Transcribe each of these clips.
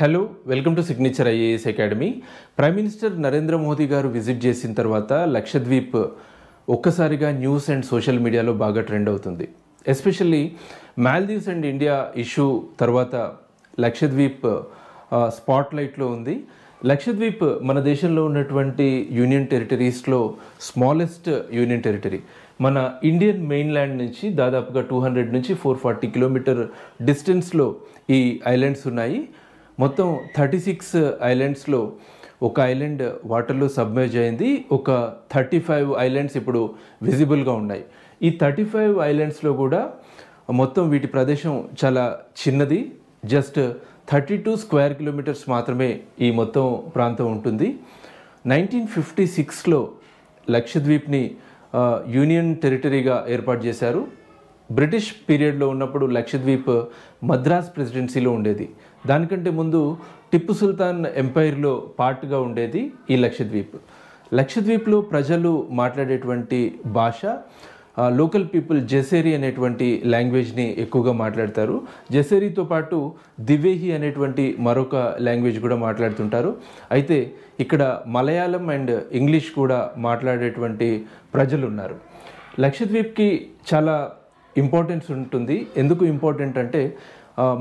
hello welcome to signature IAS academy prime minister Narendra Modi గారు visit చేసిన తర్వాత లక్షద్వీప్ ఒక్కసారిగా న్యూస్ అండ్ సోషల్ మీడియాలో బాగా ట్రెండ్ అవుతుంది especially Maldives and India issue తర్వాత లక్షద్వీప్ స్పాట్లైట్లో ఉంది లక్షద్వీప్ మన దేశంలో ఉన్నటువంటి యూనియన్ టెరిటరీస్లో స్మాలెస్ట్ యూనియన్ టెరిటరీ మన ఇండియన్ మెయిన్ల్యాండ్ నుంచి దాదాపుగా టూ హండ్రెడ్ నుంచి ఫోర్ ఫార్టీ కిలోమీటర్ డిస్టెన్స్లో ఈ ఐలాండ్స్ ఉన్నాయి మొత్తం థర్టీ సిక్స్ ఐలాండ్స్లో ఒక ఐలాండ్ వాటర్లో సబ్మర్జ్ అయింది ఒక థర్టీ ఫైవ్ ఐలాండ్స్ ఇప్పుడు విజిబుల్గా ఉన్నాయి ఈ థర్టీ ఫైవ్ ఐలాండ్స్లో కూడా మొత్తం వీటి ప్రదేశం చాలా చిన్నది just thirty two square kilometers మాత్రమే ఈ మొత్తం ప్రాంతం ఉంటుంది నైన్టీన్ ఫిఫ్టీ సిక్స్లో లక్షద్వీప్ని యూనియన్ టెరిటరీగా ఏర్పాటు చేశారు బ్రిటిష్ పీరియడ్లో ఉన్నప్పుడు లక్షద్వీప్ మద్రాస్ ప్రెసిడెన్సీలో ఉండేది దానికంటే ముందు టిప్పు సుల్తాన్ ఎంపైర్లో పార్ట్గా ఉండేది ఈ లక్షద్వీప్ లక్షద్వీప్లో ప్రజలు మాట్లాడేటువంటి భాష లోకల్ పీపుల్ జెసేరి అనేటువంటి లాంగ్వేజ్ని ఎక్కువగా మాట్లాడతారు జెసేరితో పాటు దివేహి అనేటువంటి మరొక లాంగ్వేజ్ కూడా మాట్లాడుతుంటారు అయితే ఇక్కడ మలయాళం అండ్ ఇంగ్లీష్ కూడా మాట్లాడేటువంటి ప్రజలు ఉన్నారు లక్షద్వీప్కి చాలా ఇంపార్టెన్స్ ఉంటుంది ఎందుకు ఇంపార్టెంట్ అంటే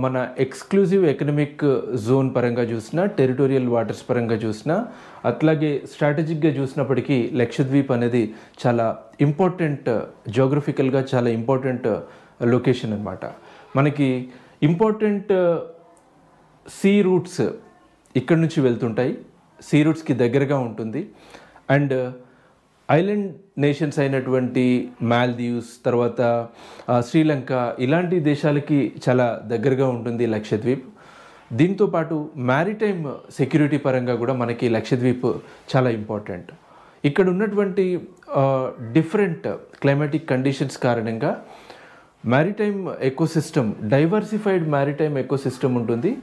మన ఎక్స్క్లూజివ్ ఎకనమిక్ జోన్ పరంగా చూసినా టెరిటోరియల్ వాటర్స్ పరంగా చూసినా అట్లాగే స్ట్రాటజిక్గా చూసినప్పటికీ లక్షద్వీప్ అనేది చాలా ఇంపార్టెంట్ జోగ్రఫికల్గా చాలా ఇంపార్టెంట్ లొకేషన్ అనమాట మనకి ఇంపార్టెంట్ సీ రూట్స్ ఇక్కడి నుంచి వెళ్తుంటాయి సీ రూట్స్కి దగ్గరగా ఉంటుంది అండ్ ఐలాండ్ నేషన్స్ అయినటువంటి మాల్దీవ్స్ తర్వాత శ్రీలంక ఇలాంటి దేశాలకి చాలా దగ్గరగా ఉంటుంది లక్షద్వీప్ దీంతో పాటు మ్యారిటైమ్ సెక్యూరిటీ పరంగా కూడా మనకి లక్షద్వీప్ చాలా ఇంపార్టెంట్ ఇక్కడ ఉన్నటువంటి డిఫరెంట్ క్లైమాటిక్ కండిషన్స్ కారణంగా maritime ecosystem diversified maritime ecosystem ఉంటుంది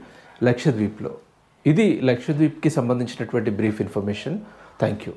లక్షద్వీప్లో ఇది లక్షద్వీప్కి సంబంధించినటువంటి బ్రీఫ్ ఇన్ఫర్మేషన్ థ్యాంక్ యూ